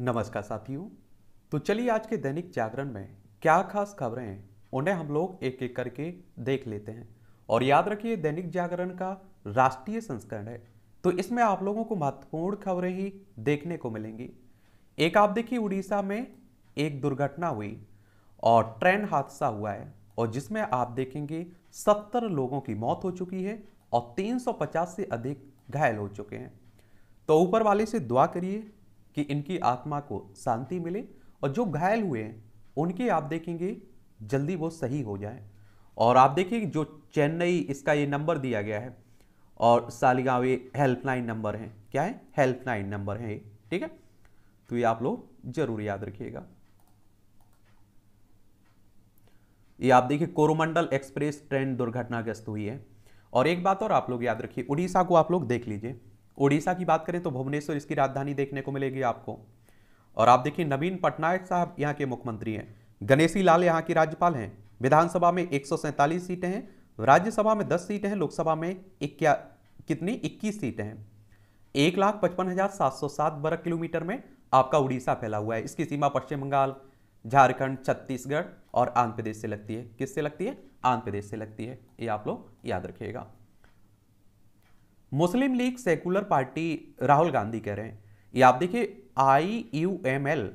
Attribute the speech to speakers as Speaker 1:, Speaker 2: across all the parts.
Speaker 1: नमस्कार साथियों तो चलिए आज के दैनिक जागरण में क्या खास खबरें हैं उन्हें हम लोग एक एक करके देख लेते हैं और याद रखिए दैनिक जागरण का राष्ट्रीय संस्करण है तो इसमें आप लोगों को महत्वपूर्ण खबरें ही देखने को मिलेंगी एक आप देखिए उड़ीसा में एक दुर्घटना हुई और ट्रेन हादसा हुआ है और जिसमें आप देखेंगे सत्तर लोगों की मौत हो चुकी है और 350 से अधिक घायल हो चुके हैं तो ऊपर वाले से दुआ करिए कि इनकी आत्मा को शांति मिले और जो घायल हुए हैं उनके आप देखेंगे जल्दी वो सही हो जाए और आप देखिए जो चेन्नई इसका ये नंबर दिया गया है और सालिगांव ये हेल्पलाइन नंबर है क्या है हेल्पलाइन नंबर है ठीक है तो ये आप लोग जरूर याद रखिएगा ये आप देखिए कोरोमंडल एक्सप्रेस ट्रेन दुर्घटनाग्रस्त हुई है और एक बात और आप लोग याद रखिए उड़ीसा को आप लोग देख लीजिए उड़ीसा की बात करें तो भुवनेश्वर इसकी राजधानी देखने को मिलेगी आपको और आप देखिए नवीन पटनायक साहब यहाँ के मुख्यमंत्री हैं गणेशी लाल यहाँ के राज्यपाल हैं विधानसभा में एक सीटें हैं राज्यसभा में दस सीटें हैं लोकसभा में इक्या कितनी इक्कीस सीटें हैं एक लाख पचपन हज़ार सात सौ सात वर्ग किलोमीटर में आपका उड़ीसा फैला हुआ है इसकी सीमा पश्चिम बंगाल झारखंड छत्तीसगढ़ और आंध्र प्रदेश से लगती है किससे लगती है आंध्र प्रदेश से लगती है ये आप लोग याद रखिएगा मुस्लिम लीग सेकुलर पार्टी राहुल गांधी कह रहे हैं ये आप देखिए आई यू एम एल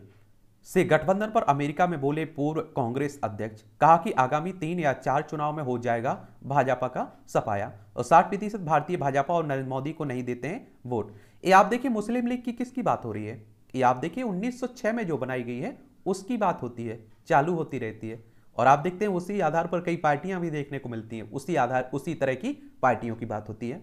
Speaker 1: से गठबंधन पर अमेरिका में बोले पूर्व कांग्रेस अध्यक्ष कहा कि आगामी तीन या चार चुनाव में हो जाएगा भाजपा का सफाया और साठ प्रतिशत भारतीय भाजपा और नरेंद्र मोदी को नहीं देते हैं वोट ये आप देखिए मुस्लिम लीग की किसकी बात हो रही है ये आप देखिए 1906 में जो बनाई गई है उसकी बात होती है चालू होती रहती है और आप देखते हैं उसी आधार पर कई पार्टियां भी देखने को मिलती हैं उसी आधार उसी तरह की पार्टियों की बात होती है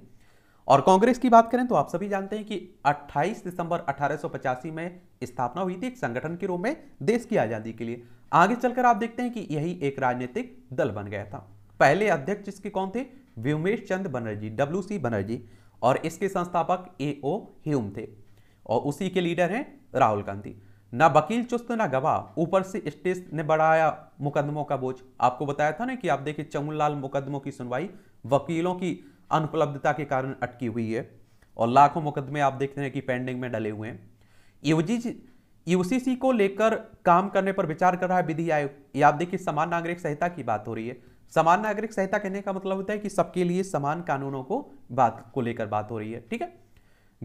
Speaker 1: और कांग्रेस की बात करें तो आप सभी जानते हैं कि 28 दिसंबर 1885 में स्थापना हुई थी एक संगठन के रूप में देश की आजादी के लिए आगे चलकर आप देखते हैं कि यही एक राजनीतिक दल बन गया था पहले अध्यक्ष इसके कौन थे व्योमेश चंद बनर्जी डब्ल्यू सी बनर्जी और इसके संस्थापक ए ओ ह्यूम थे और उसी के लीडर हैं राहुल गांधी ना वकील चुस्त ना गवाह ऊपर से स्टेट ने बढ़ाया मुकदमों का बोझ आपको बताया था ना कि आप देखिए चमुनलाल मुकदमों की सुनवाई वकीलों की अनुपलब्धता के कारण अटकी हुई है और लाखों मुकदमे आप देखते हैं कि पेंडिंग में डले हुए हैं यूजी यूसीसी को लेकर काम करने पर विचार कर रहा है विधि आयोग ये आप देखिए समान नागरिक संहिता की बात हो रही है समान नागरिक संहिता कहने का मतलब होता है कि सबके लिए समान कानूनों को बात को लेकर बात हो रही है ठीक है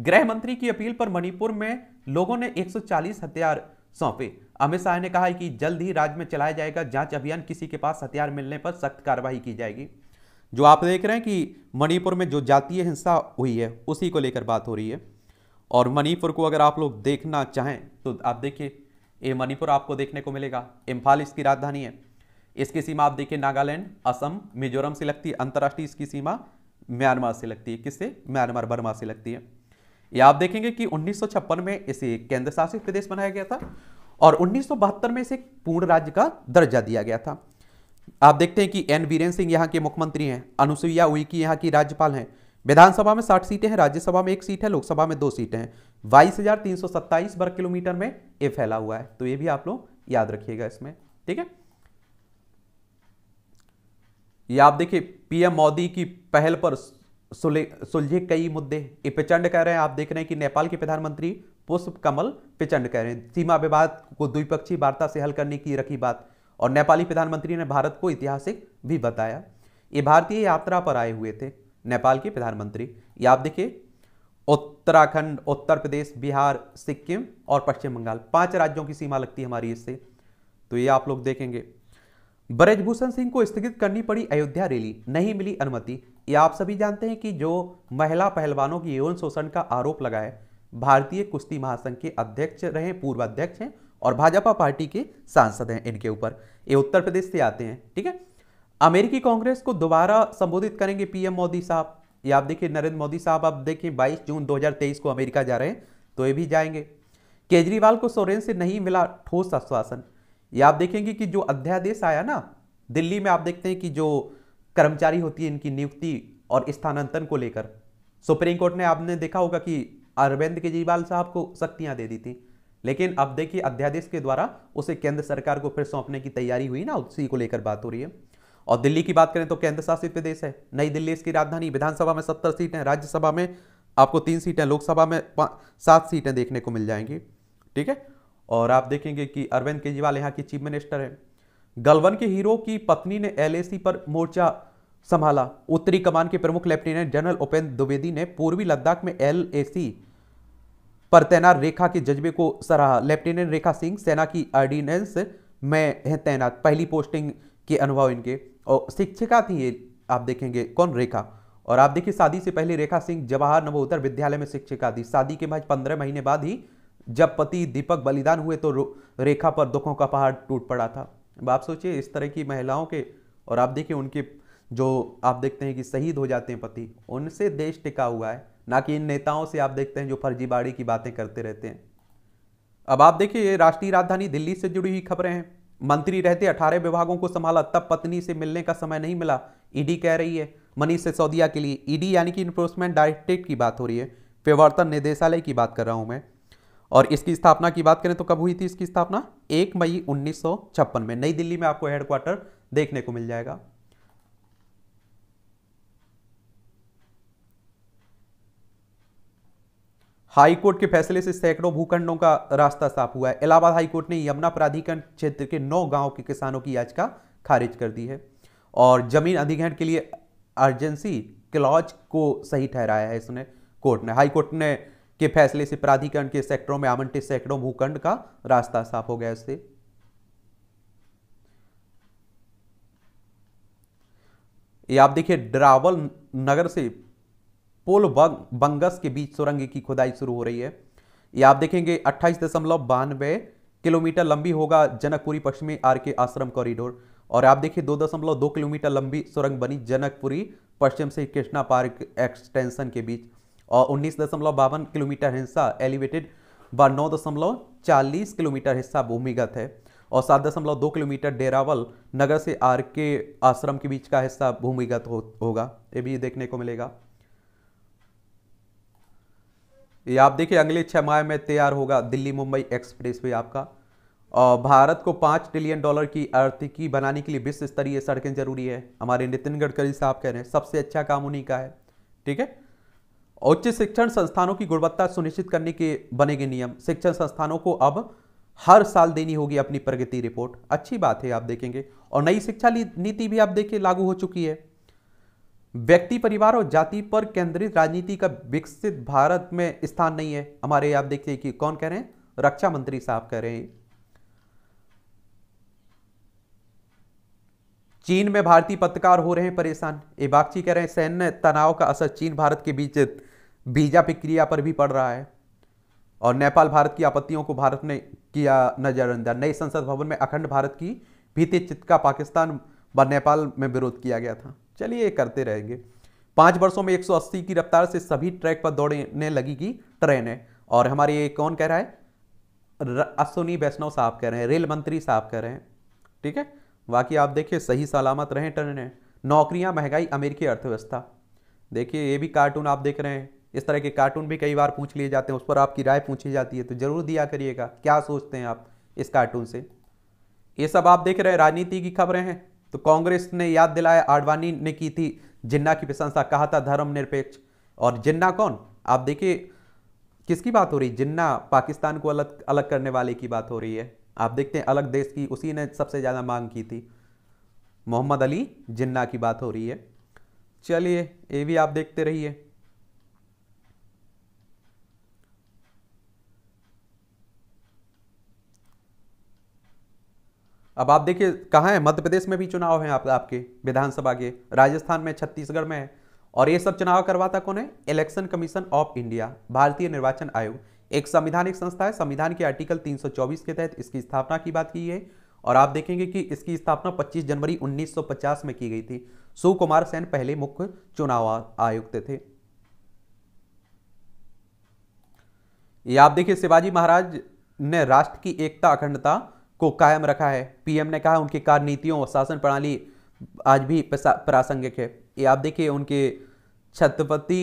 Speaker 1: गृह मंत्री की अपील पर मणिपुर में लोगों ने 140 हथियार सौंपे अमित शाह ने कहा है कि जल्द ही राज्य में चलाया जाएगा जांच अभियान किसी के पास हथियार मिलने पर सख्त कार्रवाई की जाएगी जो आप देख रहे हैं कि मणिपुर में जो जातीय हिंसा हुई है उसी को लेकर बात हो रही है और मणिपुर को अगर आप लोग देखना चाहें तो आप देखिए ये मणिपुर आपको देखने को मिलेगा इम्फाल इसकी राजधानी है इसकी सीमा आप देखिए नागालैंड असम मिजोरम से लगती है अंतर्राष्ट्रीय इसकी सीमा म्यांमार से लगती है किससे म्यांमार बर्मा से लगती है ये आप देखेंगे कि उन्नीस में इसे केंद्र शासित प्रदेश बनाया गया था और उन्नीस में इसे पूर्ण राज्य का दर्जा दिया गया था आप देखते हैं कि एन वीरेन सिंह यहाँ के मुख्यमंत्री हैं अनुसुईया उइकी यहाँ की राज्यपाल हैं विधानसभा में साठ सीटें हैं राज्यसभा में एक सीट है लोकसभा में दो सीटें हैं बाईस हजार तीन सौ सत्ताईस वर्ग किलोमीटर में ये फैला हुआ है तो ये भी आप लोग याद रखिएगा इसमें ठीक है ये आप देखिए पीएम मोदी की पहल पर सुलझे कई मुद्दे ये प्रचंड कह रहे हैं आप देख रहे हैं कि नेपाल के प्रधानमंत्री पुष्प कमल प्रचंड कह रहे हैं सीमा विवाद को द्विपक्षीय वार्ता से हल करने की रखी बात और नेपाली प्रधानमंत्री ने भारत को ऐतिहासिक भी बताया ये भारतीय यात्रा पर आए हुए थे नेपाल के प्रधानमंत्री ये आप देखिए उत्तराखंड उत्तर प्रदेश बिहार सिक्किम और पश्चिम बंगाल पांच राज्यों की सीमा लगती है हमारी इससे तो ये आप लोग देखेंगे ब्रजभूषण सिंह को स्थगित करनी पड़ी अयोध्या रैली नहीं मिली अनुमति ये आप सभी जानते हैं कि जो महिला पहलवानों की यौन शोषण का आरोप लगा है भारतीय कुश्ती महासंघ के अध्यक्ष रहे पूर्व अध्यक्ष हैं और भाजपा पार्टी के सांसद हैं इनके ऊपर ये उत्तर प्रदेश से आते हैं ठीक है अमेरिकी कांग्रेस को दोबारा संबोधित करेंगे पीएम मोदी साहब ये आप देखिए नरेंद्र मोदी साहब आप देखिए 22 जून 2023 को अमेरिका जा रहे हैं तो ये भी जाएंगे केजरीवाल को सोरेन से नहीं मिला ठोस आश्वासन ये आप देखेंगे कि जो अध्यादेश आया ना दिल्ली में आप देखते हैं कि जो कर्मचारी होती है इनकी नियुक्ति और स्थानांतरण को लेकर सुप्रीम कोर्ट ने आपने देखा होगा कि अरविंद केजरीवाल साहब को सख्तियां दे दी थी लेकिन अब देखिए अध्यादेश के द्वारा उसे केंद्र सरकार को फिर सौंपने की तैयारी हुई ना उसी को लेकर बात हो रही है और दिल्ली की बात करें तो केंद्र शासित प्रदेश है नई दिल्ली इसकी राजधानी विधानसभा में सत्तर सीटें राज्यसभा में आपको तीन सीटें लोकसभा में सात सीटें देखने को मिल जाएंगी ठीक है और आप देखेंगे कि अरविंद केजरीवाल यहाँ के चीफ मिनिस्टर हैं गलवन के हीरो की पत्नी ने एलएसी पर मोर्चा संभाला उत्तरी कमान के प्रमुख लेफ्टिनेंट जनरल उपेंद्र द्विवेदी ने पूर्वी लद्दाख में एलएसी पर तैनात रेखा के जज्बे को सराहा लेफ्टिनेंट रेखा सिंह सेना की ऑर्डिनेंस में है तैनात पहली पोस्टिंग के अनुभव इनके और शिक्षिका थी ये आप देखेंगे कौन रेखा और आप देखिए शादी से पहले रेखा सिंह जवाहर नवोत्तर विद्यालय में शिक्षिका थी शादी के बाद पंद्रह महीने बाद ही जब पति दीपक बलिदान हुए तो रेखा पर दुखों का पहाड़ टूट पड़ा था अब आप सोचिए इस तरह की महिलाओं के और आप देखिए उनके जो आप देखते हैं कि शहीद हो जाते हैं पति उनसे देश टिका हुआ है ना कि इन नेताओं से आप देखते हैं जो फर्जीबाड़ी की बातें करते रहते हैं अब आप देखिए राष्ट्रीय राजधानी दिल्ली से जुड़ी हुई खबरें हैं मंत्री रहते अठारह विभागों को संभाला तब पत्नी से मिलने का समय नहीं मिला ईडी कह रही है मनीष सिसोदिया के लिए ईडी यानी कि इन्फोर्समेंट डायरेक्टरेट की बात हो रही है प्रवर्तन निदेशालय की बात कर रहा हूं मैं और इसकी स्थापना की बात करें तो कब हुई थी इसकी स्थापना एक मई उन्नीस में नई दिल्ली में आपको हेडक्वार्टर देखने को मिल जाएगा हाई कोर्ट के फैसले से सैकड़ों भूखंडों का रास्ता साफ हुआ है इलाहाबाद हाईकोर्ट ने यमुना प्राधिकरण क्षेत्र के नौ गांव के किसानों की याचिका खारिज कर दी है और जमीन अधिग्रहण के लिए अर्जेंसी क्लॉज को सही ठहराया है इसने कोर्ट ने हाईकोर्ट ने के फैसले से प्राधिकरण के सेक्टरों में आवंटित सैकड़ों भूखंड का रास्ता साफ हो गया इससे ये आप देखिए ड्रावल नगर से पोल बंग, बंगस के बीच सुरंग की खुदाई शुरू हो रही है ये आप देखेंगे अट्ठाईस दशमलव बानवे किलोमीटर लंबी होगा जनकपुरी पश्चिमी आर के आश्रम कॉरिडोर और आप देखिए दो दशमलव दो किलोमीटर लंबी सुरंग बनी जनकपुरी पश्चिम से कृष्णा पार्क एक्सटेंशन के बीच और उन्नीस दशमलव बावन किलोमीटर हिस्सा एलिवेटेड व नौ दशमलव चालीस किलोमीटर हिस्सा भूमिगत है और सात दशमलव दो किलोमीटर डेरावल नगर से आर के आश्रम के बीच का हिस्सा भूमिगत हो, होगा ये भी देखने को मिलेगा ये आप देखिए अगले छः माह में तैयार होगा दिल्ली मुंबई एक्सप्रेस वे आपका और भारत को पाँच ट्रिलियन डॉलर की आर्थिकी बनाने के लिए विश्व स्तरीय सड़कें जरूरी है हमारे नितिन गडकरी साहब कह रहे हैं सबसे अच्छा काम उन्हीं का है ठीक है उच्च शिक्षण संस्थानों की गुणवत्ता सुनिश्चित करने के बनेंगे नियम शिक्षण संस्थानों को अब हर साल देनी होगी अपनी प्रगति रिपोर्ट अच्छी बात है आप देखेंगे और नई शिक्षा नीति भी आप देखिए लागू हो चुकी है व्यक्ति परिवार और जाति पर केंद्रित राजनीति का विकसित भारत में स्थान नहीं है हमारे आप देखिए कि कौन कह रहे हैं रक्षा मंत्री साहब कह रहे हैं चीन में भारतीय पत्रकार हो रहे हैं परेशान बागची कह रहे हैं सैन्य तनाव का असर चीन भारत के बीच वीजा प्रक्रिया पर भी पड़ रहा है और नेपाल भारत की आपत्तियों को भारत ने किया नजरअंदाज नए संसद भवन में अखंड भारत की भीति चित का पाकिस्तान व नेपाल में विरोध किया गया था चलिए ये करते रहेंगे पाँच वर्षों में 180 की रफ्तार से सभी ट्रैक पर दौड़ने लगी लगेगी ट्रेनें और हमारे ये कौन कह रहा है अश्विनी वैष्णव साहब कह रहे हैं रेल मंत्री साहब कह रहे हैं ठीक है बाकी आप देखिए सही सलामत रहें ट्रेनें नौकरियां महंगाई अमेरिकी अर्थव्यवस्था देखिए ये भी कार्टून आप देख रहे हैं इस तरह के कार्टून भी कई बार पूछ लिए जाते हैं उस पर आपकी राय पूछी जाती है तो जरूर दिया करिएगा क्या सोचते हैं आप इस कार्टून से ये सब आप देख रहे हैं राजनीति की खबरें हैं तो कांग्रेस ने याद दिलाया आडवाणी ने की थी जिन्ना की प्रशंसा कहा था धर्मनिरपेक्ष और जिन्ना कौन आप देखिए किसकी बात हो रही जिन्ना पाकिस्तान को अलग अलग करने वाले की बात हो रही है आप देखते हैं अलग देश की उसी ने सबसे ज़्यादा मांग की थी मोहम्मद अली जिन्ना की बात हो रही है चलिए ये भी आप देखते रहिए अब आप देखिए कहाँ है मध्य प्रदेश में भी चुनाव हैं आप, आपके विधानसभा के राजस्थान में छत्तीसगढ़ में है और ये सब चुनाव करवाता कौन है इलेक्शन कमीशन ऑफ इंडिया भारतीय निर्वाचन आयोग एक संविधानिक संस्था है संविधान के आर्टिकल 324 के तहत इसकी स्थापना की बात की है और आप देखेंगे कि इसकी स्थापना 25 जनवरी 1950 में की गई थी सुकुमार सेन पहले मुख्य चुनाव आयुक्त थे ये आप देखिए शिवाजी महाराज ने राष्ट्र की एकता अखंडता को कायम रखा है पीएम ने कहा उनकी नीतियों और शासन प्रणाली आज भी प्रासंगिक है ये आप देखिए उनके छत्रपति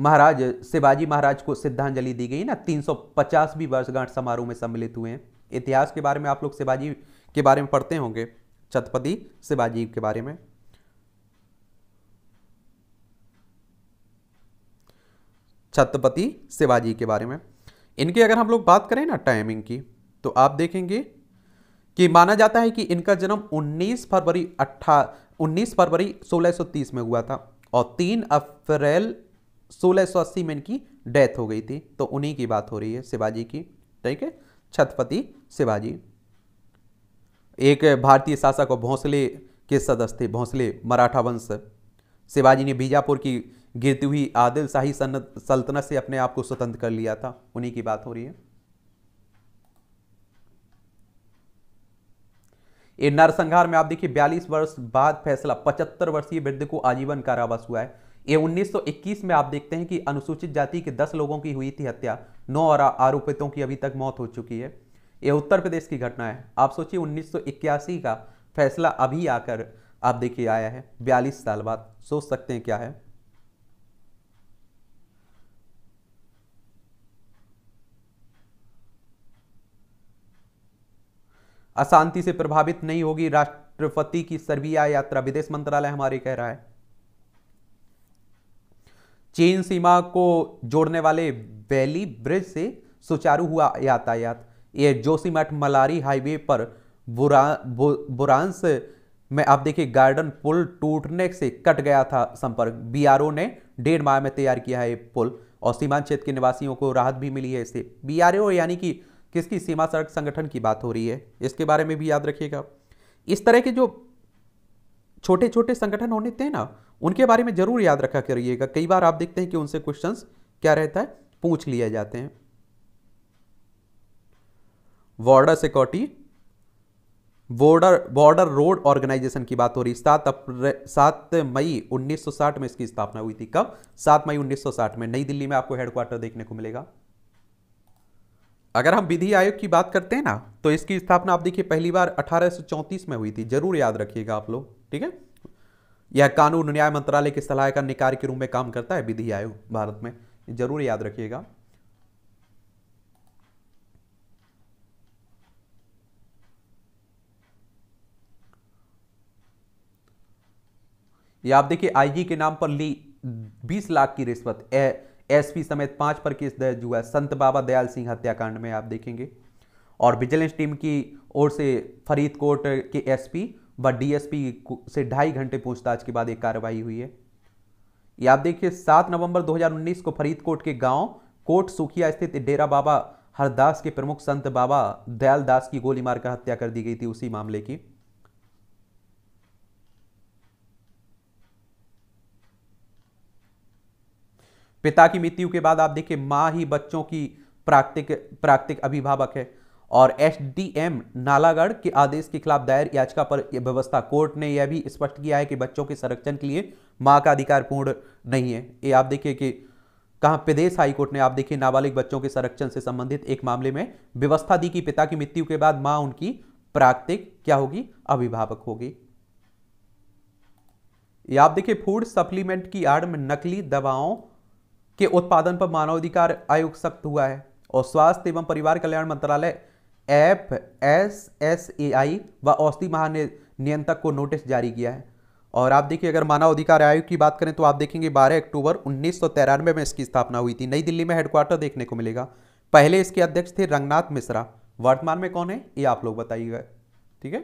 Speaker 1: महाराज शिवाजी महाराज को श्रद्धांजलि दी गई ना तीन सौ पचासवीं वर्षगांठ समारोह में सम्मिलित हुए हैं इतिहास के बारे में आप लोग शिवाजी के बारे में पढ़ते होंगे छत्रपति शिवाजी के बारे में छत्रपति शिवाजी के बारे में इनकी अगर हम लोग बात करें ना टाइमिंग की तो आप देखेंगे कि माना जाता है कि इनका जन्म 19 फरवरी अट्ठा 19 फरवरी 1630 में हुआ था और 3 अप्रैल 1680 में इनकी डेथ हो गई थी तो उन्हीं की बात हो रही है शिवाजी की ठीक है छत्रपति शिवाजी एक भारतीय शासक और भोंसले के सदस्य थे भोंसले मराठा वंश शिवाजी ने बीजापुर की गिरती हुई आदिल शाही सल्तनत से अपने आप को स्वतंत्र कर लिया था उन्हीं की बात हो रही है ये नरसंहार में आप देखिए बयालीस वर्ष बाद फैसला पचहत्तर वर्षीय वृद्ध को आजीवन कारावास हुआ है ये 1921 में आप देखते हैं कि अनुसूचित जाति के 10 लोगों की हुई थी हत्या नौ और आरोपितों की अभी तक मौत हो चुकी है ये उत्तर प्रदेश की घटना है आप सोचिए 1981 का फैसला अभी आकर आप देखिए आया है बयालीस साल बाद सोच सकते हैं क्या है अशांति से प्रभावित नहीं होगी राष्ट्रपति की सर्बिया यात्रा विदेश मंत्रालय हमारे कह रहा है चीन सीमा को जोड़ने वाले वैली ब्रिज से सुचारू हुआ यातायात ये जोशीमठ मलारी हाईवे पर बुरा बु, बुरांस में आप देखिए गार्डन पुल टूटने से कट गया था संपर्क बीआरओ ने डेढ़ माह में तैयार किया है ये पुल और सीमांत क्षेत्र के निवासियों को राहत भी मिली है इससे बीआरओ यानी कि किसकी सीमा सड़क संगठन की बात हो रही है इसके बारे में भी याद रखिएगा इस तरह के जो छोटे छोटे संगठन होने थे ना उनके बारे में जरूर याद रखा करिएगा कई बार आप देखते हैं कि उनसे क्वेश्चंस क्या रहता है पूछ लिए जाते हैं border security border border road organisation की बात हो रही सात अप्रैल सात मई 1960 में इसकी स्थापना हुई थी कब सात मई 1960 में नई दिल्ली में आपको हेडक्वार्टर देखने को मिलेगा अगर हम विधि आयोग की बात करते हैं ना तो इसकी स्थापना आप देखिए पहली बार अठारह में हुई थी जरूर याद रखिएगा आप लोग ठीक है यह कानून न्याय मंत्रालय के सलाहकार निकाय के रूप में काम करता है विधि आयोग भारत में जरूर याद रखिएगा या आप देखिए आईजी के नाम पर ली 20 लाख की रिश्वत एसपी समेत पांच पर केस दर्ज हुआ संत बाबा दयाल सिंह हत्याकांड में आप देखेंगे और विजिलेंस टीम की ओर से फरीदकोट के एसपी व डीएसपी से ढाई घंटे पूछताछ के बाद एक कार्रवाई हुई है ये आप देखिए सात नवंबर 2019 को फरीदकोट के गांव कोट सुखिया स्थित डेरा बाबा हरदास के प्रमुख संत बाबा दयाल दास की गोली मारकर हत्या कर दी गई थी उसी मामले की पिता की मृत्यु के बाद आप देखिए माँ ही बच्चों की प्राकृतिक प्राकृतिक अभिभावक है और एसडीएम नालागढ़ के आदेश के खिलाफ दायर याचिका पर व्यवस्था कोर्ट ने यह भी स्पष्ट किया है कि बच्चों के संरक्षण के लिए माँ का अधिकार पूर्ण नहीं है ये आप देखिए कि कहाँ प्रदेश हाईकोर्ट ने आप देखिए नाबालिग बच्चों के संरक्षण से संबंधित एक मामले में व्यवस्था दी कि पिता की मृत्यु के बाद माँ उनकी प्राकृतिक क्या होगी अभिभावक होगी आप देखिए फूड सप्लीमेंट की आड़ में नकली दवाओं के उत्पादन पर मानवाधिकार आयोग सख्त हुआ है और स्वास्थ्य एवं परिवार कल्याण मंत्रालय F S S A I व औषधि महानियंत्रक को नोटिस जारी किया है और आप देखिए अगर मानव अधिकार आयोग की बात करें तो आप देखेंगे 12 अक्टूबर उन्नीस में इसकी स्थापना हुई थी नई दिल्ली में हेडक्वार्टर देखने को मिलेगा पहले इसके अध्यक्ष थे रंगनाथ मिश्रा वर्तमान में कौन है ये आप लोग बताइएगा ठीक है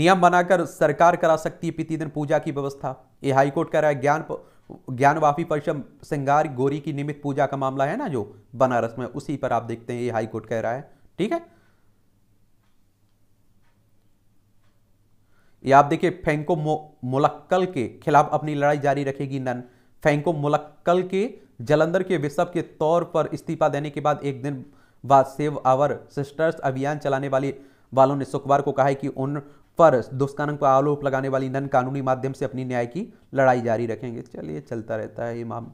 Speaker 1: नियम बनाकर सरकार करा सकती है प्रतिदिन पूजा की व्यवस्था ये हाईकोर्ट कह रहा है ज्ञान ज्ञानवापी परिषद सिंगार गोरी की निमित्त पूजा का मामला है ना जो बनारस में उसी पर आप देखते हैं ये हाईकोर्ट कह रहा है ठीक है ये आप देखिए फेंको मुलक्कल के खिलाफ अपनी लड़ाई जारी रखेगी नन फेंको मुलक्कल के जलंधर के विषव के तौर पर इस्तीफा देने के बाद एक दिन बाद सेव आवर सिस्टर्स अभियान चलाने वाली वालों ने शुक्रवार को कहा है कि उन पर दुष्कर्म को आरोप लगाने वाली नन कानूनी माध्यम से अपनी न्याय की लड़ाई जारी रखेंगे चलिए चलता रहता है ये माम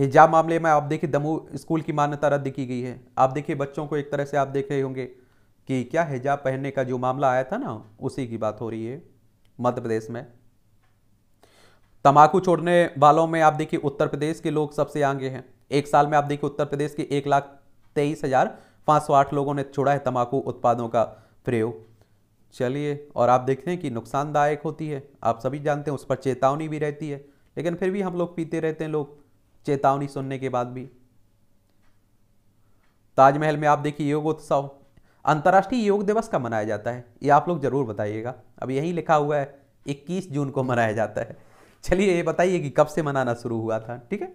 Speaker 1: हिजाब मामले में आप देखिए दमो स्कूल की मान्यता रद्द की गई है आप देखिए बच्चों को एक तरह से आप देख रहे होंगे कि क्या हिजाब पहनने का जो मामला आया था ना उसी की बात हो रही है मध्य प्रदेश में तंबाकू छोड़ने वालों में आप देखिए उत्तर प्रदेश के लोग सबसे आगे हैं एक साल में आप देखिए उत्तर प्रदेश के एक लाख तेईस हजार पांच सौ आठ लोगों ने छोड़ा है तंबाकू उत्पादों का प्रयोग चलिए और आप देखते हैं कि नुकसानदायक होती है आप सभी जानते हैं उस पर चेतावनी भी रहती है लेकिन फिर भी हम लोग पीते रहते हैं लोग चेतावनी सुनने के बाद भी ताजमहल में आप देखिए योग उत्सव अंतर्राष्ट्रीय योग दिवस का मनाया जाता है ये आप लोग जरूर बताइएगा अब यही लिखा हुआ है इक्कीस जून को मनाया जाता है चलिए ये बताइए कि कब से मनाना शुरू हुआ था ठीक है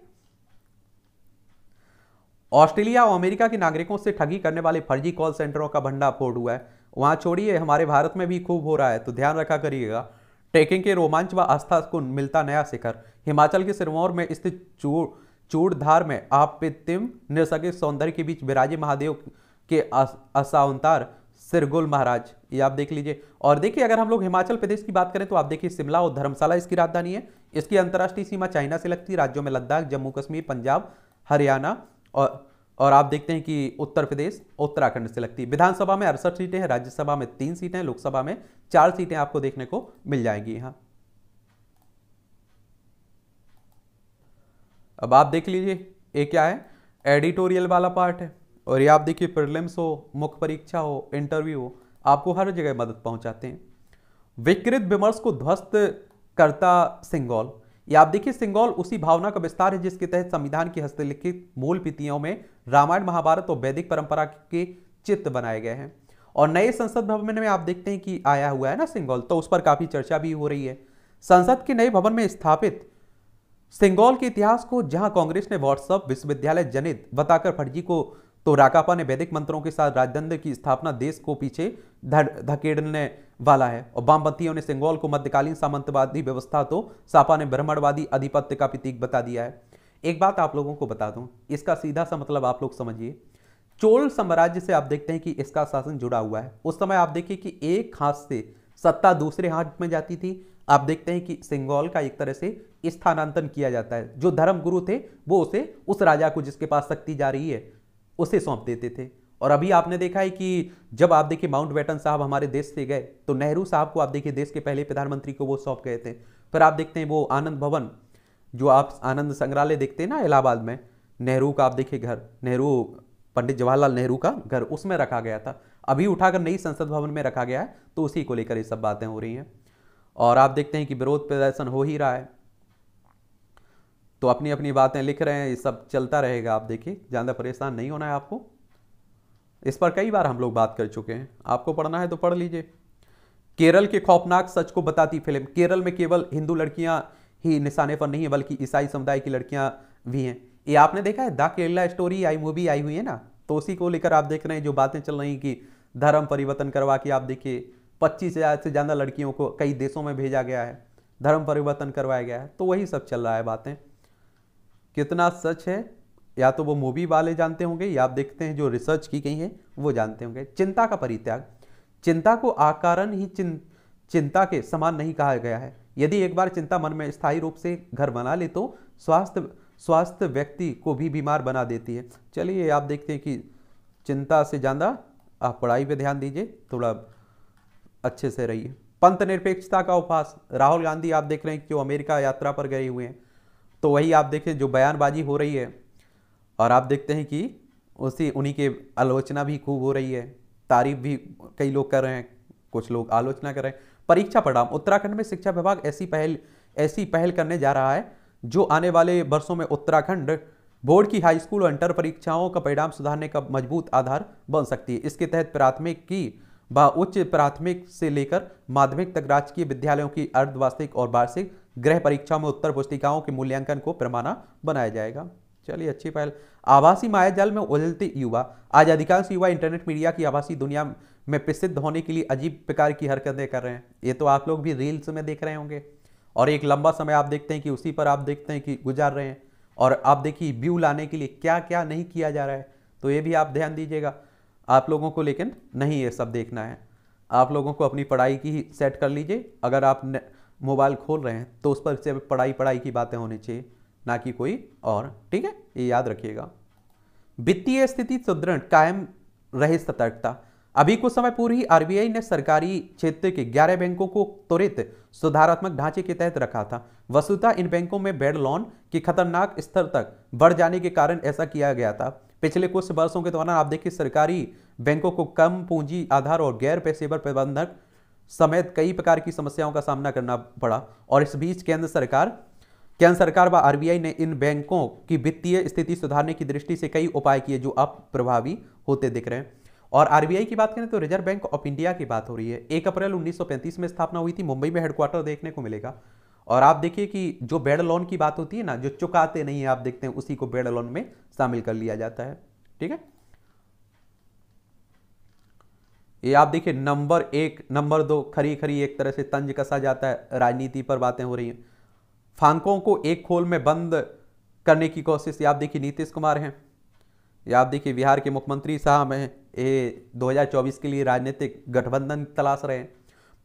Speaker 1: ऑस्ट्रेलिया और अमेरिका के नागरिकों से ठगी करने वाले फर्जी कॉल सेंटरों का भंडाफोड़ हुआ है वहाँ छोड़िए हमारे भारत में भी खूब हो रहा है तो ध्यान रखा करिएगा ट्रेकिंग के रोमांच व आस्था को मिलता नया शिखर हिमाचल के सिरमौर में स्थित चूड़ चूड़धार में आप पितिम सौंदर्य के बीच बिराजे महादेव के असावतार सिरगुल महाराज ये आप देख लीजिए और देखिए अगर हम लोग हिमाचल प्रदेश की बात करें तो आप देखिए शिमला और धर्मशाला इसकी राजधानी है इसकी अंतर्राष्ट्रीय सीमा चाइना से लगती है राज्यों में लद्दाख जम्मू कश्मीर पंजाब हरियाणा और और आप देखते हैं कि उत्तर प्रदेश उत्तराखंड से लगती है विधानसभा में अड़सठ सीटें हैं राज्यसभा में तीन सीटें हैं लोकसभा में चार सीटें आपको देखने को मिल जाएंगी यहां अब आप देख लीजिए ये क्या है एडिटोरियल वाला पार्ट है और ये आप देखिए प्रिलिम्स हो मुख्य परीक्षा हो इंटरव्यू हो आपको हर जगह मदद पहुंचाते हैं विकृत विमर्श को ध्वस्त करता सिंगौल ये आप देखिए सिंगौल उसी भावना का विस्तार है जिसके तहत संविधान की हस्तलिखित मूल पीतियों में रामायण महाभारत और वैदिक परंपरा के चित्र बनाए गए हैं और नए संसद भवन में आप देखते हैं कि आया हुआ है ना सिंगौल तो उस पर काफ़ी चर्चा भी हो रही है संसद के नए भवन में स्थापित सिंगौल के इतिहास को जहां कांग्रेस ने व्हाट्सअप विश्वविद्यालय जनित बताकर फर्जी को तो राकापा ने वैदिक मंत्रों के साथ राजदंड की स्थापना देश को पीछे धकेड़ने वाला है और वामपंथियों ने सिंगौल को मध्यकालीन सामंतवादी व्यवस्था तो सापा ने ब्राह्मणवादी आधिपत्य का प्रतीक बता दिया है एक बात आप लोगों को बता दूं इसका सीधा सा मतलब आप लोग समझिए चोल साम्राज्य से आप देखते हैं कि इसका शासन जुड़ा हुआ है उस समय आप देखिए कि एक हाथ से सत्ता दूसरे हाथ में जाती थी आप देखते हैं कि सिंगौल का एक तरह से स्थानांतरण किया जाता है जो धर्म गुरु थे वो उसे उस राजा को जिसके पास शक्ति जा रही है उसे सौंप देते थे और अभी आपने देखा है कि जब आप देखिए माउंट बैटन साहब हमारे देश से गए तो नेहरू साहब को आप देखिए देश के पहले प्रधानमंत्री को वो सौंप गए थे फिर आप देखते हैं वो आनंद भवन जो आप आनंद संग्रहालय देखते हैं ना इलाहाबाद में नेहरू का आप देखिए घर नेहरू पंडित जवाहरलाल नेहरू का घर उसमें रखा गया था अभी उठाकर नई संसद भवन में रखा गया है तो उसी को लेकर ये सब बातें हो रही हैं और आप देखते हैं कि विरोध प्रदर्शन हो ही रहा है तो अपनी अपनी बातें लिख रहे हैं ये सब चलता रहेगा आप देखिए ज़्यादा परेशान नहीं होना है आपको इस पर कई बार हम लोग बात कर चुके हैं आपको पढ़ना है तो पढ़ लीजिए केरल के खौफनाक सच को बताती फिल्म केरल में केवल हिंदू लड़कियां ही निशाने पर नहीं है बल्कि ईसाई समुदाय की लड़कियाँ भी हैं ये आपने देखा है द केरला स्टोरी आई मूवी आई हुई है ना तो उसी को लेकर आप देख रहे हैं जो बातें चल रही कि धर्म परिवर्तन करवा के आप देखिए पच्चीस हज़ार से ज़्यादा लड़कियों को कई देशों में भेजा गया है धर्म परिवर्तन करवाया गया है तो वही सब चल रहा है बातें कितना सच है या तो वो मूवी वाले जानते होंगे या आप देखते हैं जो रिसर्च की गई है वो जानते होंगे चिंता का परित्याग चिंता को आकारण ही चिं चिंता के समान नहीं कहा गया है यदि एक बार चिंता मन में स्थायी रूप से घर बना ले तो स्वास्थ्य स्वास्थ्य व्यक्ति को भी बीमार बना देती है चलिए आप देखते हैं कि चिंता से ज़्यादा आप पढ़ाई पे ध्यान दीजिए थोड़ा अच्छे से रहिए पंथ निरपेक्षता का उपहास राहुल गांधी आप देख रहे हैं कि वो अमेरिका यात्रा पर गए हुए हैं तो वही आप देखें जो बयानबाजी हो रही है और आप देखते हैं कि उसी उन्हीं के आलोचना भी खूब हो रही है तारीफ भी कई लोग कर रहे हैं कुछ लोग आलोचना कर रहे हैं परीक्षा परिणाम उत्तराखंड में शिक्षा विभाग ऐसी पहल ऐसी पहल करने जा रहा है जो आने वाले वर्षों में उत्तराखंड बोर्ड की हाई स्कूल और इंटर परीक्षाओं का परिणाम सुधारने का मजबूत आधार बन सकती है इसके तहत प्राथमिक की व उच्च प्राथमिक से लेकर माध्यमिक तक राजकीय विद्यालयों की अर्धवार्षिक और वार्षिक गृह परीक्षाओं में उत्तर पुस्तिकाओं के मूल्यांकन को पैमाना बनाया जाएगा चलिए अच्छी पहल आवासीय माया जाल में उलझते युवा आज अधिकांश युवा इंटरनेट मीडिया की आवासीय दुनिया में प्रसिद्ध होने के लिए अजीब प्रकार की हरकतें कर रहे हैं ये तो आप लोग भी रील्स में देख रहे होंगे और एक लंबा समय आप देखते हैं कि उसी पर आप देखते हैं कि गुजार रहे हैं और आप देखिए व्यू लाने के लिए क्या क्या नहीं किया जा रहा है तो ये भी आप ध्यान दीजिएगा आप लोगों को लेकिन नहीं ये सब देखना है आप लोगों को अपनी पढ़ाई की ही सेट कर लीजिए अगर आप मोबाइल खोल रहे हैं तो उस पर से पढ़ाई पढ़ाई की बातें होनी चाहिए ना कि कोई और ठीक है ये याद रखिएगा वित्तीय स्थिति सुदृढ़ कायम रहे सतर्कता अभी कुछ समय पूर्व ही आरबीआई ने सरकारी क्षेत्र के 11 बैंकों को त्वरित सुधारात्मक ढांचे के तहत रखा था वस्तुतः इन बैंकों में बेड लोन के खतरनाक स्तर तक बढ़ जाने के कारण ऐसा किया गया था पिछले कुछ वर्षों के दौरान आप देखिए सरकारी बैंकों को कम पूंजी आधार और गैर पेशेवर प्रबंधक समेत कई प्रकार की समस्याओं का सामना करना पड़ा और इस बीच केंद्र सरकार केंद्र सरकार व आरबीआई ने इन बैंकों की वित्तीय स्थिति सुधारने की दृष्टि से कई उपाय किए जो अब प्रभावी होते दिख रहे हैं और आरबीआई की बात करें तो रिजर्व बैंक ऑफ इंडिया की बात हो रही है एक अप्रैल 1935 में स्थापना हुई थी मुंबई में हेडक्वार्टर देखने को मिलेगा और आप देखिए कि जो बेड लोन की बात होती है ना जो चुकाते नहीं है आप देखते हैं उसी को बेड लोन में शामिल कर लिया जाता है ठीक है ये आप देखिए नंबर एक नंबर दो खरी खरी एक तरह से तंज कसा जाता है राजनीति पर बातें हो रही हैं फांकों को एक खोल में बंद करने की कोशिश आप देखिए नीतीश कुमार हैं या आप देखिए बिहार के मुख्यमंत्री साहब हैं ये 2024 के लिए राजनीतिक गठबंधन तलाश रहे हैं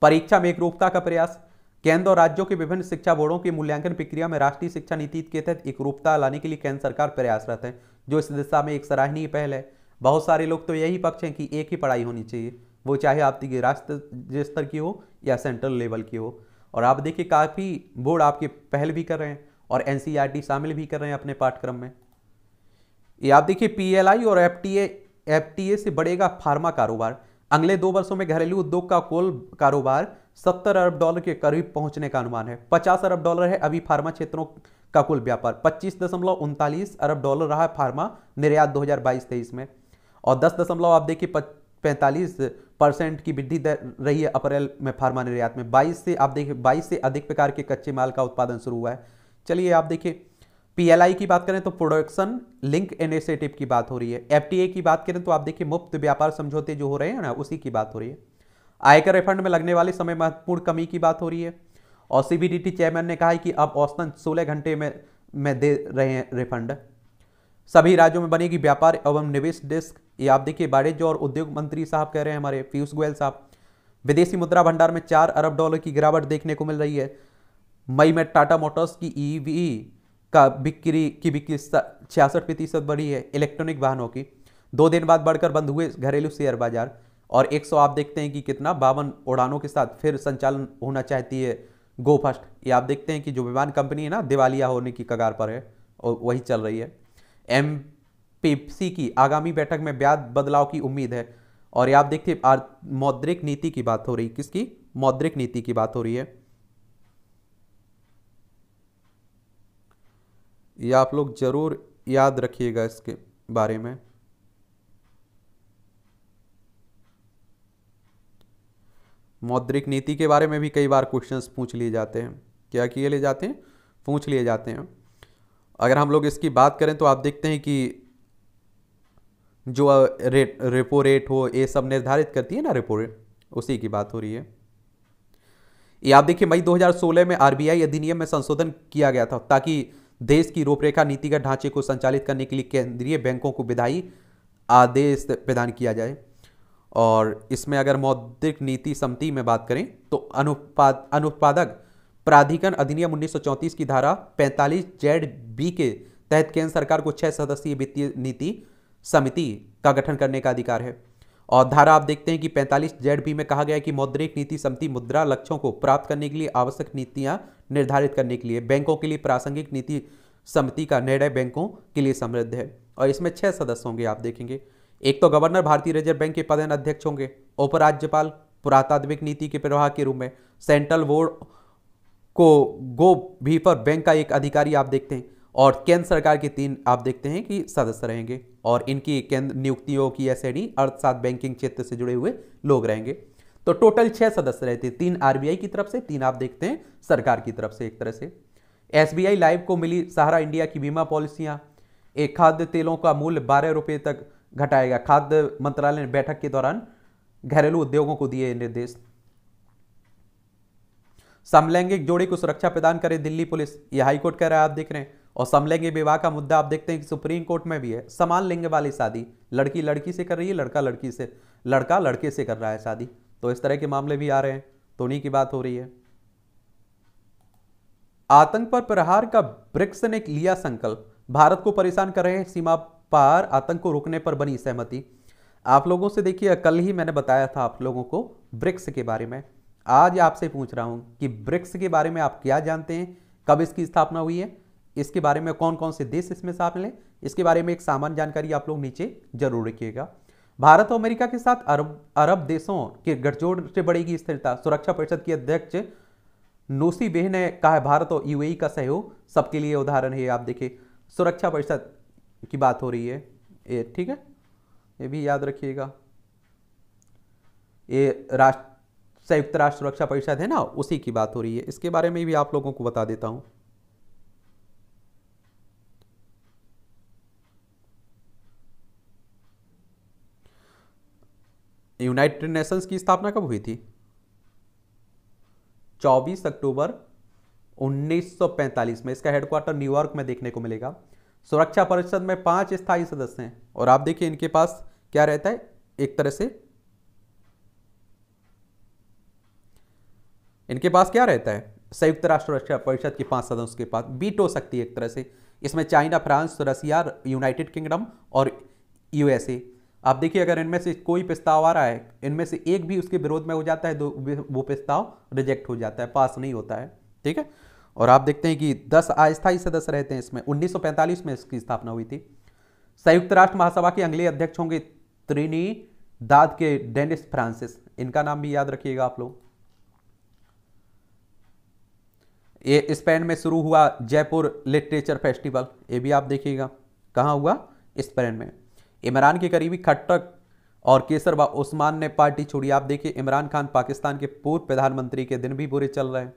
Speaker 1: परीक्षा में एकरूपता का प्रयास केंद्र और राज्यों के विभिन्न शिक्षा बोर्डों की मूल्यांकन प्रक्रिया में राष्ट्रीय शिक्षा नीति के तहत एकरूपता लाने के लिए केंद्र सरकार प्रयासरत है जो इस दिशा में एक सराहनीय पहल है बहुत सारे लोग तो यही पक्ष हैं कि एक ही पढ़ाई होनी चाहिए वो चाहे आपकी राष्ट्र स्तर की हो या सेंट्रल लेवल की हो और आप देखिए काफ़ी बोर्ड आपके पहल भी कर रहे हैं और एन e शामिल भी कर रहे हैं अपने पाठ्यक्रम में ये आप देखिए पी और एफ टी से बढ़ेगा फार्मा कारोबार अगले दो वर्षों में घरेलू उद्योग का कुल कारोबार 70 अरब डॉलर के करीब पहुंचने का अनुमान है 50 अरब डॉलर है अभी फार्मा क्षेत्रों का कुल व्यापार पच्चीस दशमलव उनतालीस अरब डॉलर रहा फार्मा निर्यात 2022-23 में और दस दशमलव आप देखिए पैंतालीस परसेंट की वृद्धि रही है अप्रैल में फार्मा निर्यात में बाईस से आप देखिए बाईस से अधिक प्रकार के कच्चे माल का उत्पादन शुरू हुआ है चलिए आप देखिए पीएलआई की बात करें तो प्रोडक्शन लिंक इनिशिएटिव की बात हो रही है एफटीए की बात करें तो आप देखिए मुफ्त व्यापार समझौते जो हो रहे हैं ना उसी की बात हो रही है आयकर रिफंड में लगने वाले समय महत्वपूर्ण कमी की बात हो रही है और सीबीडीटी चेयरमैन ने कहा है कि अब औसतन सोलह घंटे में में दे रहे हैं रिफंड सभी राज्यों में बनेगी व्यापार एवं निवेश डेस्क ये आप देखिए वाणिज्य और उद्योग मंत्री साहब कह रहे हैं हमारे पीयूष गोयल साहब विदेशी मुद्रा भंडार में चार अरब डॉलर की गिरावट देखने को मिल रही है मई में टाटा मोटर्स की ईवी का बिक्री की बिक्री छियासठ प्रतिशत बढ़ी है इलेक्ट्रॉनिक वाहनों की दो दिन बाद बढ़कर बंद हुए घरेलू शेयर बाजार और 100 आप देखते हैं कि कितना बावन उड़ानों के साथ फिर संचालन होना चाहती है गो फर्स्ट ये आप देखते हैं कि जो विमान कंपनी है ना दिवालिया होने की कगार पर है और वही चल रही है एम पेप्सी की आगामी बैठक में ब्याज बदलाव की उम्मीद है और आप देखिए मौद्रिक नीति की बात हो रही किसकी मौद्रिक नीति की बात हो रही है ये आप लोग जरूर याद रखिएगा इसके बारे में मौद्रिक नीति के बारे में भी कई बार क्वेश्चंस पूछ लिए जाते हैं क्या किए ले जाते हैं पूछ लिए जाते हैं अगर हम लोग इसकी बात करें तो आप देखते हैं कि जो रेट रेपो रेट हो ये सब निर्धारित करती है ना रेपो रेट उसी की बात हो रही है ये आप देखिए मई 2016 में आरबीआई अधिनियम में संशोधन किया गया था ताकि देश की रूपरेखा नीतिगत ढांचे को संचालित करने के लिए केंद्रीय बैंकों को विधायी आदेश प्रदान किया जाए और इसमें अगर मौद्रिक नीति समिति में बात करें तो अनुपाद अनुत्पादक प्राधिकरण अधिनियम उन्नीस की धारा पैंतालीस जेड बी के तहत केंद्र सरकार को छह सदस्यीय वित्तीय नीति समिति का गठन करने का अधिकार है और धारा आप देखते हैं कि 45 जेड बी में कहा गया है कि मौद्रिक नीति समिति मुद्रा लक्ष्यों को प्राप्त करने के लिए आवश्यक नीतियां निर्धारित करने के लिए बैंकों के लिए प्रासंगिक नीति समिति का निर्णय बैंकों के लिए समृद्ध है और इसमें छह सदस्य होंगे आप देखेंगे एक तो गवर्नर भारतीय रिजर्व बैंक के पदन अध्यक्ष होंगे उपराज्यपाल पुरातात्विक नीति के प्रवाह के रूप में सेंट्रल बोर्ड को गो भी पर बैंक का एक अधिकारी आप देखते हैं और केंद्र सरकार के तीन आप देखते हैं कि सदस्य रहेंगे और इनकी केंद्र नियुक्तियों की एस अर्थसाथ बैंकिंग क्षेत्र से जुड़े हुए लोग रहेंगे तो टोटल छह सदस्य रहते हैं तीन आरबीआई की तरफ से तीन आप देखते हैं सरकार की तरफ से एक तरह से एसबीआई लाइव को मिली सहारा इंडिया की बीमा पॉलिसियां एक खाद्य तेलों का मूल्य बारह रुपये तक घटाएगा खाद्य मंत्रालय ने बैठक के दौरान घरेलू उद्योगों को दिए निर्देश समलैंगिक जोड़ी को सुरक्षा प्रदान करे दिल्ली पुलिस ये हाईकोर्ट कह रहा है आप देख रहे हैं और समलैंगिक विवाह का मुद्दा आप देखते हैं कि सुप्रीम कोर्ट में भी है समान लिंग वाली शादी लड़की लड़की से कर रही है लड़का लड़की से लड़का लड़के से कर रहा है शादी तो इस तरह के मामले भी आ रहे हैं तो उन्हीं की बात हो रही है आतंक पर प्रहार का ब्रिक्स ने लिया संकल्प भारत को परेशान कर रहे हैं सीमा पार आतंक को रोकने पर बनी सहमति आप लोगों से देखिए कल ही मैंने बताया था आप लोगों को ब्रिक्स के बारे में आज आपसे पूछ रहा हूं कि ब्रिक्स के बारे में आप क्या जानते हैं कब इसकी स्थापना हुई है इसके बारे में कौन कौन से देश इसमें शामिल हैं इसके बारे में एक सामान्य जानकारी आप लोग नीचे जरूर रखिएगा भारत और अमेरिका के साथ अरब अरब देशों के गठजोड़ से बढ़ेगी स्थिरता सुरक्षा परिषद की अध्यक्ष नोसी बेह ने कहा है भारत और यूएई का सहयोग सबके लिए उदाहरण है आप देखिए सुरक्षा परिषद की बात हो रही है ये ठीक है ये भी याद रखिएगा ये राष्ट्र संयुक्त राष्ट्र सुरक्षा परिषद है ना उसी की बात हो रही है इसके बारे में भी आप लोगों को बता देता हूं यूनाइटेड नेशंस की स्थापना कब हुई थी 24 अक्टूबर 1945 में इसका हेडक्वार्टर न्यूयॉर्क में देखने को मिलेगा सुरक्षा परिषद में पांच स्थायी सदस्य हैं और आप देखिए इनके पास क्या रहता है एक तरह से इनके पास क्या रहता है संयुक्त राष्ट्र रक्षा परिषद के पांच सदस्यों के पास बीट हो सकती है एक तरह से इसमें China France Russia United Kingdom और यूएसए आप देखिए अगर इनमें से कोई प्रस्ताव आ रहा है इनमें से एक भी उसके विरोध में हो जाता है तो वो प्रस्ताव रिजेक्ट हो जाता है पास नहीं होता है ठीक है और आप देखते हैं कि दस अस्थायी सदस्य रहते हैं इसमें उन्नीस में इसकी स्थापना हुई थी संयुक्त राष्ट्र महासभा के अगले अध्यक्ष होंगे त्रिनी दाद के डेनिस फ्रांसिस इनका नाम भी याद रखिएगा आप लोग ये स्पेन में शुरू हुआ जयपुर लिटरेचर फेस्टिवल ये भी आप देखिएगा कहाँ हुआ स्पेन में इमरान के करीबी खट्टक और केसर बा उस्मान ने पार्टी छोड़ी आप देखिए इमरान खान पाकिस्तान के पूर्व प्रधानमंत्री के दिन भी बुरे चल रहे हैं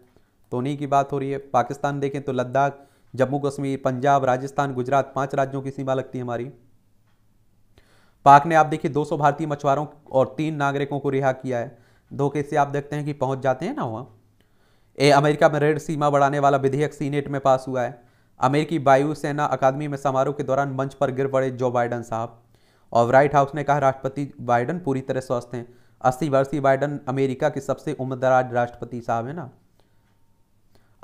Speaker 1: तो उन्हीं की बात हो रही है पाकिस्तान देखें तो लद्दाख जम्मू कश्मीर पंजाब राजस्थान गुजरात पांच राज्यों की सीमा लगती है हमारी पाक ने आप देखिए 200 भारतीय मछुआरों और तीन नागरिकों को रिहा किया है धोखे से आप देखते हैं कि पहुंच जाते हैं ना वहाँ ए अमेरिका में रेड सीमा बढ़ाने वाला विधेयक सीनेट में पास हुआ है अमेरिकी वायुसेना अकादमी में समारोह के दौरान मंच पर गिर पड़े जो बाइडन साहब और व्हाइट हाउस ने कहा राष्ट्रपति बाइडन पूरी तरह स्वस्थ हैं अस्सी वर्षीय बाइडन अमेरिका के सबसे उम्रदराज राष्ट्रपति साहब है ना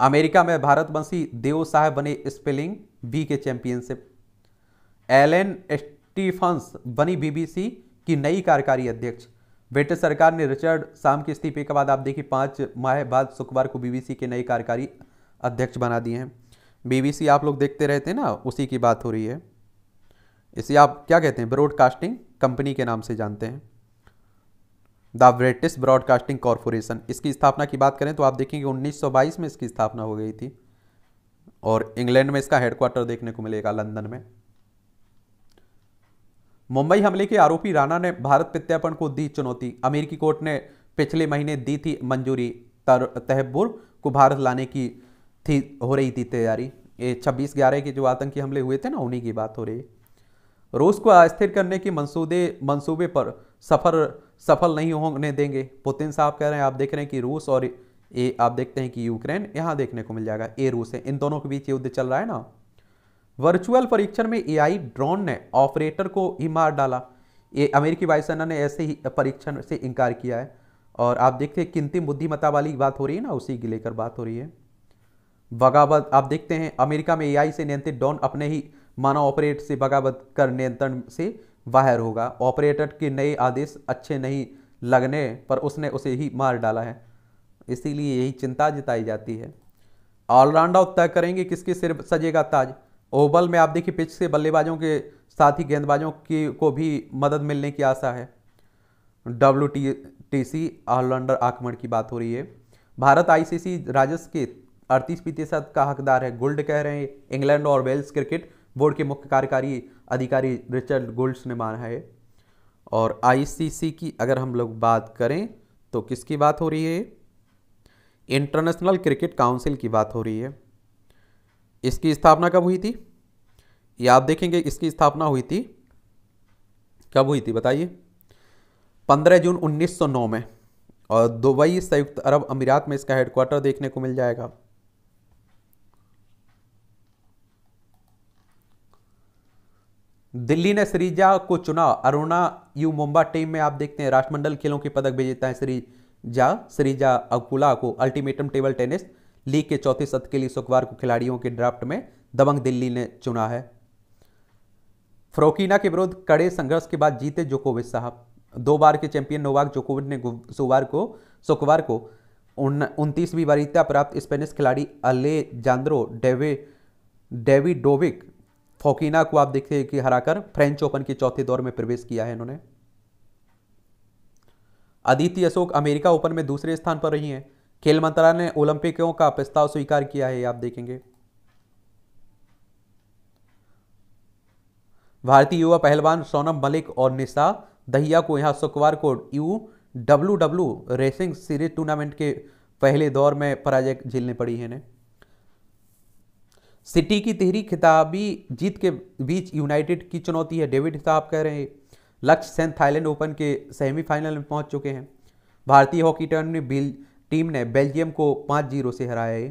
Speaker 1: अमेरिका में भारतवंशी देव साहब बने स्पेलिंग बी के चैंपियनशिप एलेन स्टीफंस बनी बीबीसी की नई कार्यकारी अध्यक्ष ब्रिटिश सरकार ने रिचर्ड शाम के इस्तीफे के बाद आप देखिए पाँच माह बाद शुक्रवार को बीबीसी के नए कार्यकारी अध्यक्ष बना दिए हैं बीबीसी आप लोग देखते रहते हैं ना उसी की बात हो रही है इसे आप क्या कहते हैं ब्रॉडकास्टिंग कंपनी के नाम से जानते हैं द ब्रिटिश ब्रॉडकास्टिंग कॉरपोरेशन इसकी स्थापना की बात करें तो आप देखेंगे उन्नीस में इसकी स्थापना हो गई थी और इंग्लैंड में इसका हेडक्वार्टर देखने को मिलेगा लंदन में मुंबई हमले के आरोपी राणा ने भारत प्रत्यार्पण को दी चुनौती अमेरिकी कोर्ट ने पिछले महीने दी थी मंजूरी तहबुर को भारत लाने की थी हो रही थी तैयारी ये छब्बीस ग्यारह के जो आतंकी हमले हुए थे ना उन्हीं की बात हो रही है रूस को अस्थिर करने के मंसूदे मंसूबे पर सफर सफल नहीं होने देंगे पुतिन साहब कह रहे हैं आप देख रहे हैं कि रूस और ये आप देखते हैं कि यूक्रेन यहाँ देखने को मिल जाएगा ये रूस है इन दोनों के बीच युद्ध चल रहा है ना वर्चुअल परीक्षण में एआई ड्रोन ने ऑपरेटर को ही मार डाला ये अमेरिकी वायुसेना ने ऐसे ही परीक्षण से इनकार किया है और आप देखते हैं किंतिम बुद्धिमत्ता वाली बात हो रही है ना उसी की लेकर बात हो रही है बगावत आप देखते हैं अमेरिका में एआई से नियंत्रित ड्रोन अपने ही मानव ऑपरेट से बगावत कर नियंत्रण से बाहर होगा ऑपरेटर के नए आदेश अच्छे नहीं लगने पर उसने उसे ही मार डाला है इसीलिए यही चिंता जताई जाती है ऑलराउंड तय करेंगे किसके सिर सजेगा ताज ओवल में आप देखिए पिच से बल्लेबाजों के साथ ही गेंदबाजों की को भी मदद मिलने की आशा है W T T C allrounder आक्रमण की बात हो रही है भारत आईसीसी राजस्व के अड़तीस प्रतिशत का हकदार है गुल्ड कह रहे हैं इंग्लैंड और वेल्स क्रिकेट बोर्ड के मुख्य कार्यकारी अधिकारी रिचर्ड गुल्ड्स ने माना है और आईसीसी की अगर हम लोग बात करें तो किसकी बात हो रही है इंटरनेशनल क्रिकेट काउंसिल की बात हो रही है इसकी स्थापना कब हुई थी ये आप देखेंगे इसकी स्थापना हुई थी कब हुई थी बताइए 15 जून 1909 में और दुबई संयुक्त अरब अमीरात में इसका हेडक्वार्टर देखने को मिल जाएगा दिल्ली ने श्रीजा को चुना अरुणा यू मुंबा टीम में आप देखते हैं राष्ट्रमंडल खेलों के पदक भेजता है श्रीजा श्रीजा अकुला को अल्टीमेटम टेबल टेनिस लीग के चौथे सत्र के लिए शुक्रवार को खिलाड़ियों के ड्राफ्ट में दबंग दिल्ली ने चुना है फ्रोकिना के विरुद्ध कड़े संघर्ष के बाद जीते जोकोविच साहब दो बार के चैंपियन नोवाक जोकोविच ने सोमवार को शुक्रवार को उनतीसवीं वरीता प्राप्त स्पेनिश खिलाड़ी अले जान्द्रो डेवे डेवी डोविक फोकिना को आप देखते हैं कि हराकर फ्रेंच ओपन के चौथे दौर में प्रवेश किया है इन्होंने अदिति अशोक अमेरिका ओपन में दूसरे स्थान पर रही हैं खेल मंत्रालय ने ओलंपिकों का प्रस्ताव स्वीकार किया है आप देखेंगे भारतीय युवा पहलवान सोनम मलिक और निशा दहिया को यहां शुक्रवार को U W W racing series tournament के पहले दौर में पराजय झेलने पड़ी है सिटी की तिहरी खिताबी जीत के बीच यूनाइटेड की चुनौती है डेविड साहब कह रहे हैं लक्ष्य सेंथ थाईलैंड ओपन के सेमीफाइनल में पहुंच चुके हैं भारतीय हॉकी टर्म ने बिल टीम ने बेल्जियम को पांच जीरो से हराया है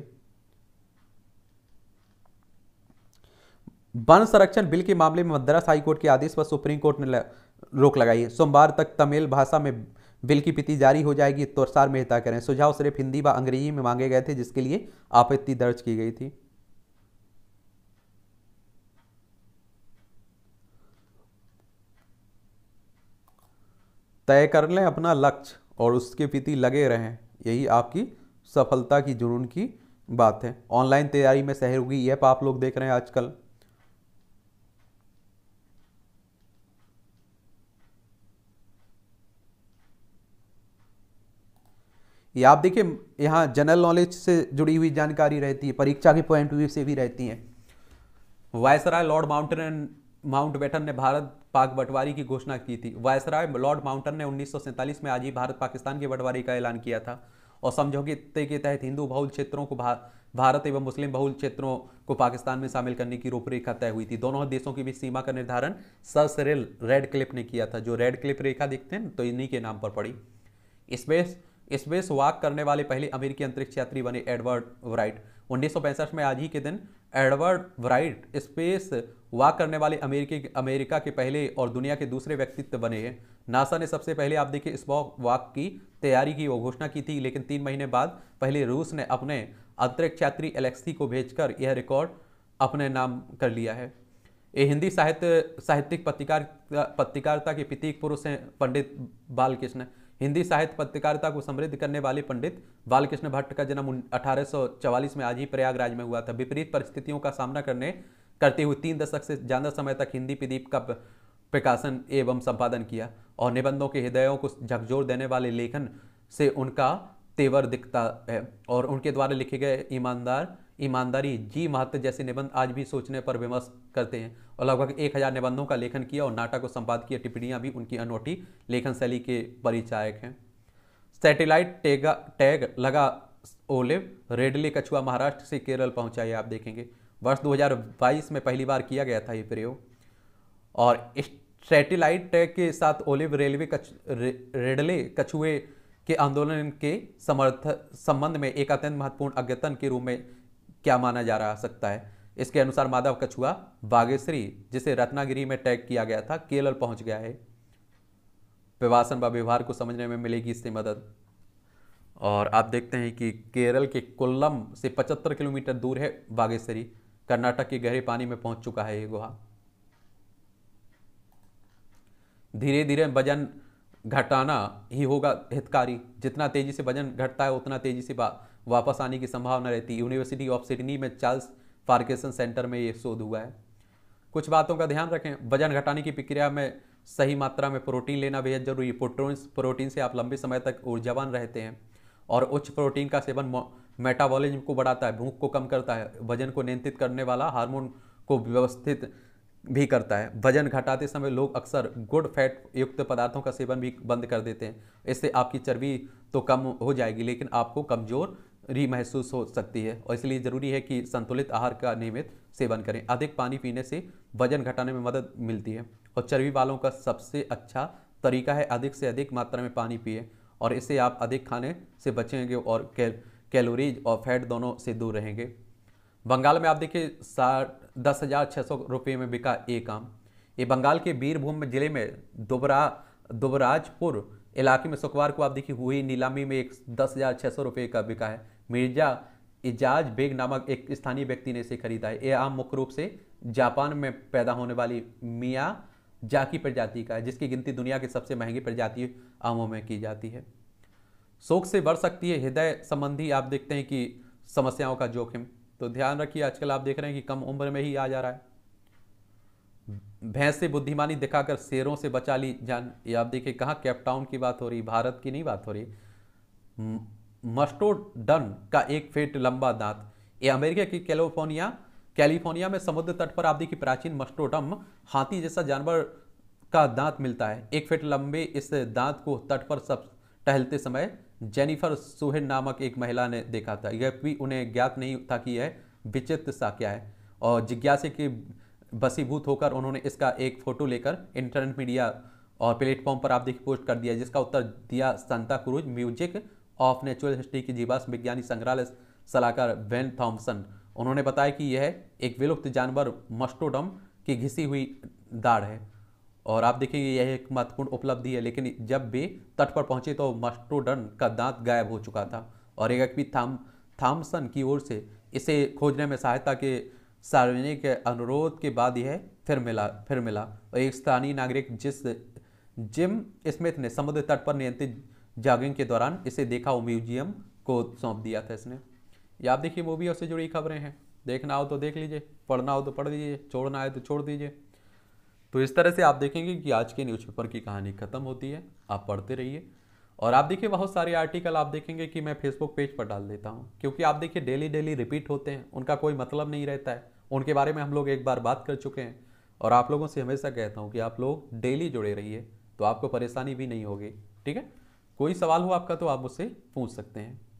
Speaker 1: वन संरक्षण बिल के मामले में मद्रास हाईकोर्ट के आदेश पर सुप्रीम कोर्ट ने रोक लगाई है सोमवार तक तमिल भाषा में बिल की पिति जारी हो जाएगी तो सार मेहता करें सुझाव सिर्फ हिंदी व अंग्रेजी में मांगे गए थे जिसके लिए आपत्ति दर्ज की गई थी तय कर लें अपना लक्ष्य और उसके पीति लगे रहें यही आपकी सफलता की जुनून की बात है ऑनलाइन तैयारी में सहयोगी ऐप आप लोग देख रहे हैं आजकल ये आप देखिए यहाँ जनरल नॉलेज से जुड़ी हुई जानकारी रहती है परीक्षा के पॉइंट ऑफ व्यू से भी रहती है viceroy lord mountain Mountbatten ने भारत पाक बंटवारी की घोषणा की थी वायसराय लॉर्ड माउंटन ने उन्नीस में आज ही भारत पाकिस्तान के बंटवारे का ऐलान किया था और समझौते के तहत हिंदू बहुल क्षेत्रों को भारत एवं मुस्लिम बहुल क्षेत्रों को पाकिस्तान में शामिल करने की रूपरेखा तय हुई थी दोनों देशों के बीच सीमा का निर्धारण सर सरेल रेड क्लिप ने किया था जो रेड क्लिप रेखा देखते हैं तो इन्हीं के नाम पर पड़ी स्पेस स्पेस वॉक करने वाले पहले अमेरिकी अंतरिक्ष यात्री बने एडवर्ड राइट उन्नीस में आज ही के दिन एडवर्ड ब्राइट स्पेस वॉक करने वाले अमेरिकी अमेरिका के पहले और दुनिया के दूसरे व्यक्तित्व बने हैं नासा ने सबसे पहले आप देखिए स्पॉक वॉक की तैयारी की वो घोषणा की थी लेकिन तीन महीने बाद पहले रूस ने अपने अंतरिक्ष यात्री एलेक्सी को भेजकर यह रिकॉर्ड अपने नाम कर लिया है ये हिंदी साहित्य साहित्यिक पत्रकार पत्रकारिता के प्रतीक पुरुष हैं पंडित बालकृष्ण हिंदी साहित्य पत्रकारिता को समृद्ध करने वाले पंडित बालकृष्ण भट्ट का जन्म अठारह में आज ही प्रयागराज में हुआ था विपरीत परिस्थितियों का सामना करने करते हुए तीन दशक से ज़्यादा समय तक हिंदी प्रदीप का प्रकाशन एवं संपादन किया और निबंधों के हृदयों को झकझोर देने वाले लेखन से उनका तेवर दिखता है और उनके द्वारा लिखे गए ईमानदार ईमानदारी जी महत्व जैसे निबंध आज भी सोचने पर विमर्श करते हैं और लगभग एक हजार निबंधों का लेखन किया और नाटक को संपादकीय टिप्पणियाँ भी उनकी अनोठी लेखन शैली के परिचायक हैं सैटेलाइट टेगा टैग लगा ओलिव रेडले कछुआ महाराष्ट्र से केरल पहुंचा आप देखेंगे वर्ष 2022 में पहली बार किया गया था ये प्रयोग और सैटेलाइट टैग के साथ ओलिव रेलवे कछ रे, रेडले कछुए के आंदोलन के समर्थ संबंध में एक अत्यंत महत्वपूर्ण अद्यतन के रूप में क्या माना जा रहा सकता है इसके अनुसार माधव कछुआ बागेश्वरी जिसे रत्नागिरी में टैग किया गया था केरल पहुंच गया है व्यवासन व व्यवहार को समझने में मिलेगी इससे मदद और आप देखते हैं कि केरल के कोल्लम से 75 किलोमीटर दूर है बागेश्वरी कर्नाटक के गहरे पानी में पहुंच चुका है ये गुहा धीरे धीरे वजन घटाना ही होगा हितकारी जितना तेजी से वजन घटता है उतना तेजी से वापस आने की संभावना रहती है यूनिवर्सिटी ऑफ सिडनी में चार्ल्स फार्केसन सेंटर में ये शोध हुआ है कुछ बातों का ध्यान रखें वजन घटाने की प्रक्रिया में सही मात्रा में प्रोटीन लेना बेहद जरूरी है प्रोटीन प्रोटीन से आप लंबे समय तक ऊर्जावान रहते हैं और उच्च प्रोटीन का सेवन मेटाबॉलिज्म को बढ़ाता है भूख को कम करता है वजन को नियंत्रित करने वाला हार्मोन को व्यवस्थित भी करता है वजन घटाते समय लोग अक्सर गुड फैट युक्त पदार्थों का सेवन भी बंद कर देते हैं इससे आपकी चर्बी तो कम हो जाएगी लेकिन आपको कमज़ोर री महसूस हो सकती है और इसलिए ज़रूरी है कि संतुलित आहार का नियमित सेवन करें अधिक पानी पीने से वजन घटाने में मदद मिलती है और चर्बी वालों का सबसे अच्छा तरीका है अधिक से अधिक मात्रा में पानी पिए और इसे आप अधिक खाने से बचेंगे और कैल कैलोरीज और फैट दोनों से दूर रहेंगे बंगाल में आप देखिए साठ दस हज़ार छः सौ रुपये में बिका एक आम ये बंगाल के बीरभूम जिले में दुबरा दुबराजपुर इलाके में शुक्रवार को आप देखिए हुई नीलामी में एक दस हज़ार छः सौ रुपये का बिका है मिर्जा इजाज बेग नामक एक स्थानीय व्यक्ति ने इसे खरीदा है यह आम मुख्य रूप से जापान में पैदा होने वाली मिया जाकी प्रजाति का है जिसकी गिनती दुनिया की सबसे महंगी प्रजाति आमों में की जाती है शोक से बढ़ सकती है हृदय संबंधी आप देखते हैं कि समस्याओं का जोखिम तो ध्यान रखिए आजकल आप देख रहे हैं कि कम उम्र में ही आ जा रहा है भैंस से बुद्धिमानी दिखाकर शेरों से बचा ली जान ये आप देखिए कहाँ कैपटाउन की बात हो रही भारत की नहीं बात हो रही मस्टोडन का एक फीट लंबा दांत ये अमेरिका की कैलिफोर्निया कैलिफोर्निया में समुद्र तट पर आप देखिए प्राचीन मस्टोडम हाथी जैसा जानवर का दांत मिलता है एक फीट लंबे इस दांत को तट पर सब टहलते समय जेनिफर सुहेन नामक एक महिला ने देखा था यह भी उन्हें ज्ञात नहीं था कि यह विचित्र सा क्या है और जिज्ञासे के बसीभूत होकर उन्होंने इसका एक फोटो लेकर इंटरनेट मीडिया और प्लेटफॉर्म पर आप देखिए पोस्ट कर दिया जिसका उत्तर दिया Santa Cruz museum of natural history की जीवाश्म विज्ञानी संग्रहालय सलाहकार वेन थॉम्सन उन्होंने बताया कि यह एक विलुप्त जानवर मस्टोडम की घिसी हुई दाढ़ है और आप देखेंगे यह एक महत्वपूर्ण उपलब्धि है लेकिन जब भी तट पर पहुंचे तो मस्टोडन का दांत गायब हो चुका था और एक भी थाम थाम्सन की ओर से इसे खोजने में सहायता के सार्वजनिक अनुरोध के बाद यह फिर मिला फिर मिला और एक स्थानीय नागरिक जिस जिम स्मिथ ने समुद्र तट पर नियंत्रित जागिंग के दौरान इसे देखा म्यूजियम को सौंप दिया था इसने या आप देखिए वो भी उससे जुड़ी खबरें हैं देखना हो तो देख लीजिए पढ़ना हो तो पढ़ लीजिए छोड़ना है तो छोड़ दीजिए तो इस तरह से आप देखेंगे कि आज के न्यूज़पेपर की कहानी ख़त्म होती है आप पढ़ते रहिए और आप देखिए बहुत सारे आर्टिकल आप देखेंगे कि मैं फेसबुक पेज पर डाल देता हूँ क्योंकि आप देखिए डेली डेली रिपीट होते हैं उनका कोई मतलब नहीं रहता है उनके बारे में हम लोग एक बार बात कर चुके हैं और आप लोगों से हमेशा कहता हूँ कि आप लोग डेली जुड़े रहिए तो आपको परेशानी भी नहीं होगी ठीक है कोई सवाल हो आपका तो आप उसे पूछ सकते हैं